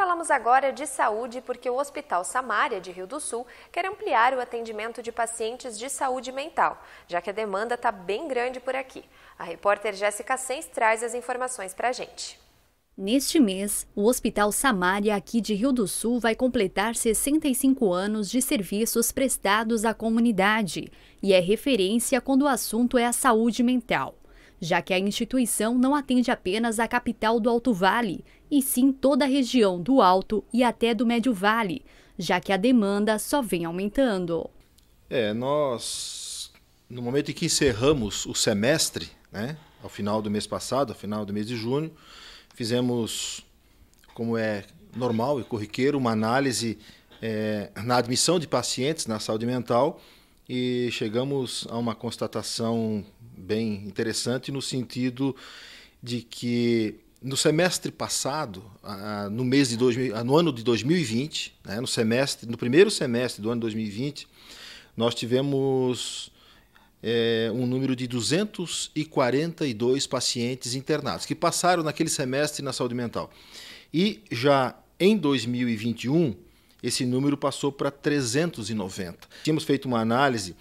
Falamos agora de saúde porque o Hospital Samária de Rio do Sul quer ampliar o atendimento de pacientes de saúde mental, já que a demanda está bem grande por aqui. A repórter Jéssica Sens traz as informações para a gente. Neste mês, o Hospital Samária aqui de Rio do Sul vai completar 65 anos de serviços prestados à comunidade e é referência quando o assunto é a saúde mental já que a instituição não atende apenas a capital do Alto Vale, e sim toda a região do Alto e até do Médio Vale, já que a demanda só vem aumentando. É, nós, no momento em que encerramos o semestre, né, ao final do mês passado, ao final do mês de junho, fizemos, como é normal e corriqueiro, uma análise é, na admissão de pacientes na saúde mental e chegamos a uma constatação bem interessante no sentido de que no semestre passado, no mês de 2000, no ano de 2020, né, no semestre, no primeiro semestre do ano 2020, nós tivemos é, um número de 242 pacientes internados que passaram naquele semestre na saúde mental. E já em 2021 esse número passou para 390. Tínhamos feito uma análise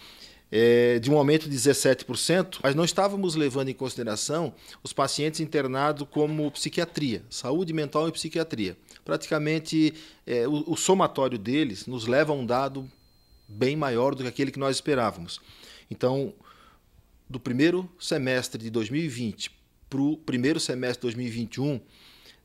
é, de um aumento de 17%, mas não estávamos levando em consideração os pacientes internados como psiquiatria, saúde mental e psiquiatria. Praticamente é, o, o, somatório deles nos leva a um dado bem maior do que aquele que nós esperávamos. Então, do primeiro semestre de 2020 para o primeiro semestre de 2021,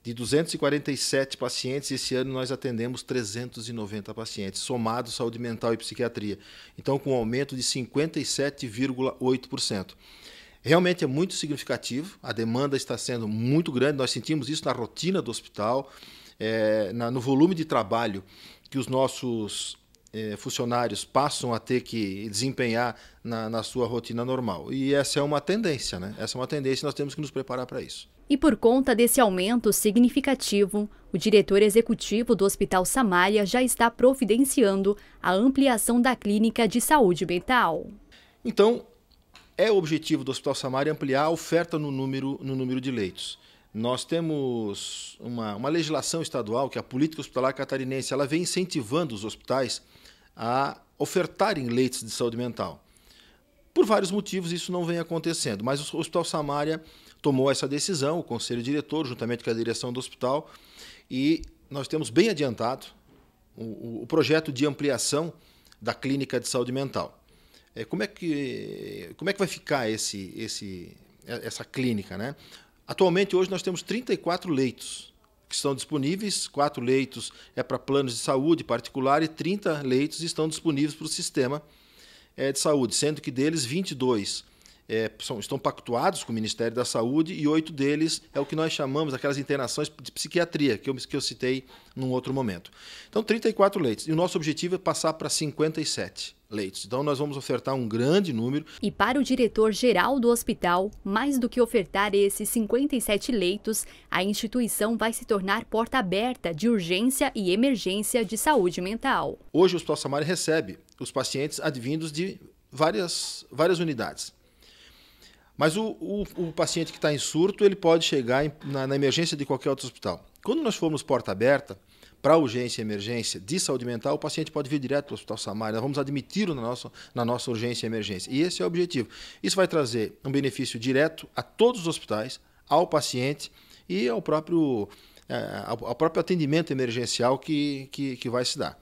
de 247 pacientes, esse ano nós atendemos 390 pacientes, somado saúde mental e psiquiatria. Então, com um aumento de 57,8%. Realmente é muito significativo, a demanda está sendo muito grande, nós sentimos isso na rotina do hospital, é, na, no volume de trabalho que os nossos eh, funcionários passam a ter que desempenhar na, na sua rotina normal. E essa é uma tendência, né? Essa é uma tendência e nós temos que nos preparar para isso. E por conta desse aumento significativo, o diretor executivo do Hospital Samaria já está providenciando a ampliação da clínica de saúde mental. Então, é o objetivo do Hospital Samaria ampliar a oferta no número, no número de leitos. Nós temos uma, uma legislação estadual, que é a política hospitalar catarinense, ela vem incentivando os hospitais a ofertarem leitos de saúde mental. Por vários motivos isso não vem acontecendo, mas o Hospital Samaria tomou essa decisão, o conselho diretor, juntamente com a direção do hospital, e nós temos bem adiantado o, o projeto de ampliação da clínica de saúde mental. É, como, é que, como é que vai ficar esse, esse, essa clínica? Né? Atualmente, hoje, nós temos 34 leitos que estão disponíveis, quatro leitos é para planos de saúde particular e 30 leitos estão disponíveis para o sistema eh, de saúde, sendo que deles 22 é, são, estão pactuados com o Ministério da Saúde e oito deles é o que nós chamamos aquelas internações de psiquiatria, que eu, que eu citei num outro momento. Então, 34 leitos. E o nosso objetivo é passar para 57 leitos. Então, nós vamos ofertar um grande número. E para o diretor-geral do hospital, mais do que ofertar esses 57 leitos, a instituição vai se tornar porta aberta de urgência e emergência de saúde mental. Hoje, o Hospital Samari recebe os pacientes advindos de várias, várias unidades. Mas o, o, o paciente que está em surto, ele pode chegar em, na, na emergência de qualquer outro hospital. Quando nós formos porta aberta, para urgência e emergência de saúde mental, o paciente pode vir direto para o Hospital Samaria. Nós vamos admiti-lo na nossa, na nossa urgência e emergência. E esse é o objetivo. Isso vai trazer um benefício direto a todos os hospitais, ao paciente e ao próprio, é, ao, próprio atendimento emergencial que, que, que vai se dar.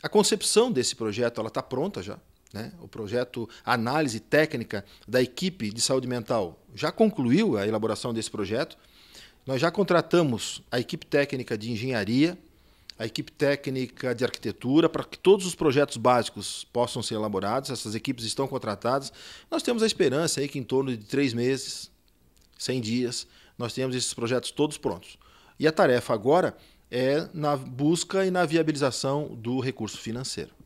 A concepção desse projeto está pronta já. Né? O projeto Análise Técnica da equipe de saúde mental já concluiu a elaboração desse projeto. Nós já contratamos a equipe técnica de engenharia, a equipe técnica de arquitetura, para que todos os projetos básicos possam ser elaborados. Essas equipes estão contratadas. Nós temos a esperança aí que em torno de três meses, 100 dias, nós tenhamos esses projetos todos prontos. E a tarefa agora é na busca e na viabilização do recurso financeiro.